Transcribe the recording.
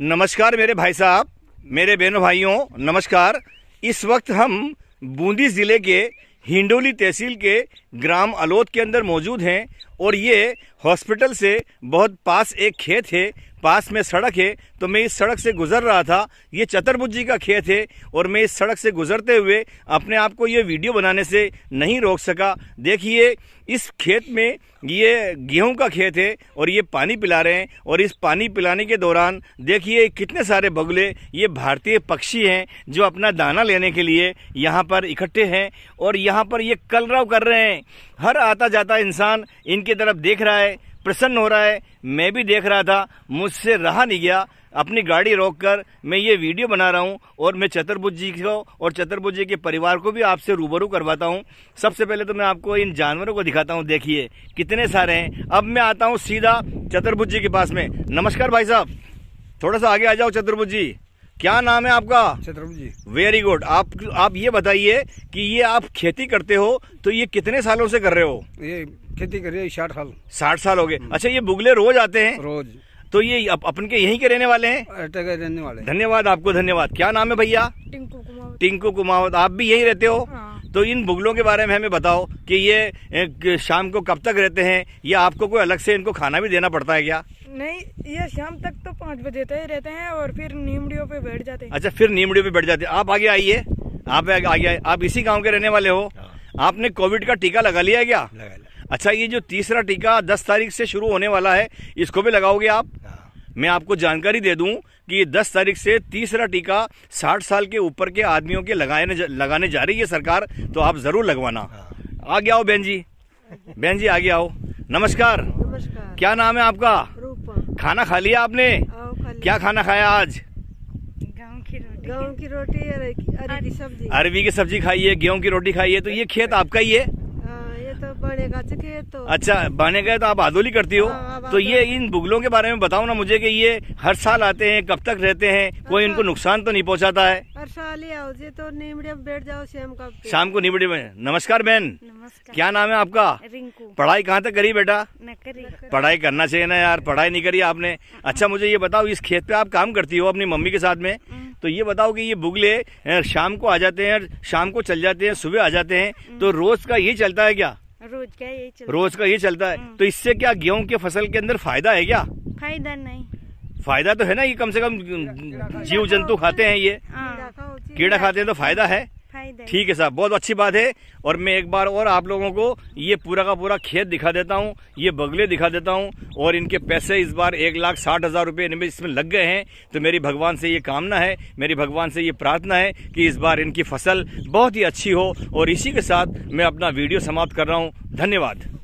नमस्कार मेरे भाई साहब मेरे बहनों भाइयों नमस्कार इस वक्त हम बूंदी ज़िले के हिंडोली तहसील के ग्राम अलोद के अंदर मौजूद हैं और ये हॉस्पिटल से बहुत पास एक खेत है पास में सड़क है तो मैं इस सड़क से गुजर रहा था ये चतरभुज जी का खेत है और मैं इस सड़क से गुजरते हुए अपने आप को ये वीडियो बनाने से नहीं रोक सका देखिए इस खेत में ये गेहूं का खेत है और ये पानी पिला रहे हैं और इस पानी पिलाने के दौरान देखिए कितने सारे बगुले ये भारतीय पक्षी हैं जो अपना दाना लेने के लिए यहाँ पर इकट्ठे हैं और यहाँ पर ये कलरव कर रहे हैं हर आता जाता इंसान इन उनकी तरफ देख रहा है प्रसन्न हो रहा है मैं भी देख रहा था मुझसे रहा नहीं गया अपनी गाड़ी रोककर मैं ये वीडियो बना रहा हूँ और मैं चतुर्भुज जी को और चतुर्भुज जी के परिवार को भी आपसे रूबरू करवाता हूँ सबसे पहले तो मैं आपको इन जानवरों को दिखाता हूँ देखिए कितने सारे हैं अब मैं आता हूँ सीधा चतुर्भुज जी के पास में नमस्कार भाई साहब थोड़ा सा आगे आ जाओ चतुर्भुज जी क्या नाम है आपका चतुर्भुज जी वेरी गुड आप आप ये बताइए कि ये आप खेती करते हो तो ये कितने सालों से कर रहे हो ये खेती करिए साठ साल साठ साल हो गए हम्म। अच्छा ये बुगले रोज आते हैं रोज तो ये अप, अपन के यहीं के रहने वाले हैं रहने वाले धन्यवाद आपको धन्यवाद क्या नाम है भैया टिंकू कुमावत टिंकू कुमावत आप भी यहीं रहते हो हाँ। तो इन बुगलों के बारे में हमें बताओ कि ये शाम को कब तक रहते हैं या आपको कोई अलग से इनको खाना भी देना पड़ता है क्या नहीं ये शाम तक तो पाँच बजे तक रहते हैं और फिर नीमड़ियों पे बैठ जाते हैं अच्छा फिर नीमड़ियों पे बैठ जाते हैं आप आगे आइए आप आगे आप इसी गाँव के रहने वाले हो हाँ। आपने कोविड का टीका लगा लिया है क्या लगा लिया अच्छा ये जो तीसरा टीका दस तारीख से शुरू होने वाला है इसको भी लगाओगे आप हाँ। मैं आपको जानकारी दे दूं कि ये दस तारीख से तीसरा टीका साठ साल के ऊपर के आदमियों के लगाने जा, लगाने जा रही है सरकार तो आप जरूर लगवाना हाँ। आगे आओ बहन जी बहन जी आगे आओ नमस्कार नमस्कार क्या नाम है आपका खाना खा लिया आपने क्या खाना खाया आज गेहूँ की रोटी अरबी की सब्जी अरबी की सब्जी खाई है गेहूँ की रोटी खाई है तो ये खेत आपका ही है बनेगा तो अच्छा बने गए तो आप आदोली करती हो हाँ, आ, तो ये इन बुगलों के बारे में बताओ ना मुझे कि ये हर साल आते हैं कब तक रहते हैं कोई इनको नुकसान तो नहीं पहुंचाता है हर साल ही आओ जी तो नीमड़े में बैठ जाओ शाम का शाम को नीमड़े में नमस्कार बहन क्या नाम है आपका रिंकू पढ़ाई कहाँ तक करी बेटा पढ़ाई करना चाहिए ना यार पढ़ाई नहीं करी आपने हाँ। अच्छा मुझे ये बताओ इस खेत पे आप काम करती हो अपनी मम्मी के साथ में हम्म। तो ये बताओ कि ये बुगले शाम को आ जाते हैं शाम को चल जाते हैं सुबह आ जाते हैं हम्म। तो रोज का ये चलता है क्या रोज का ये चलता रोज का ये चलता है हम्म। तो इससे क्या गेहूँ के फसल के अंदर फायदा है क्या फायदा नहीं फायदा तो है ना ये कम से कम जीव जंतु खाते हैं ये हाँ। कीड़ा खाते हैं तो फायदा है ठीक है साहब बहुत अच्छी बात है और मैं एक बार और आप लोगों को ये पूरा का पूरा खेत दिखा देता हूँ ये बगले दिखा देता हूँ और इनके पैसे इस बार एक लाख साठ हज़ार रुपये इनमें इसमें लग गए हैं तो मेरी भगवान से ये कामना है मेरी भगवान से ये प्रार्थना है कि इस बार इनकी फसल बहुत ही अच्छी हो और इसी के साथ मैं अपना वीडियो समाप्त कर रहा हूँ धन्यवाद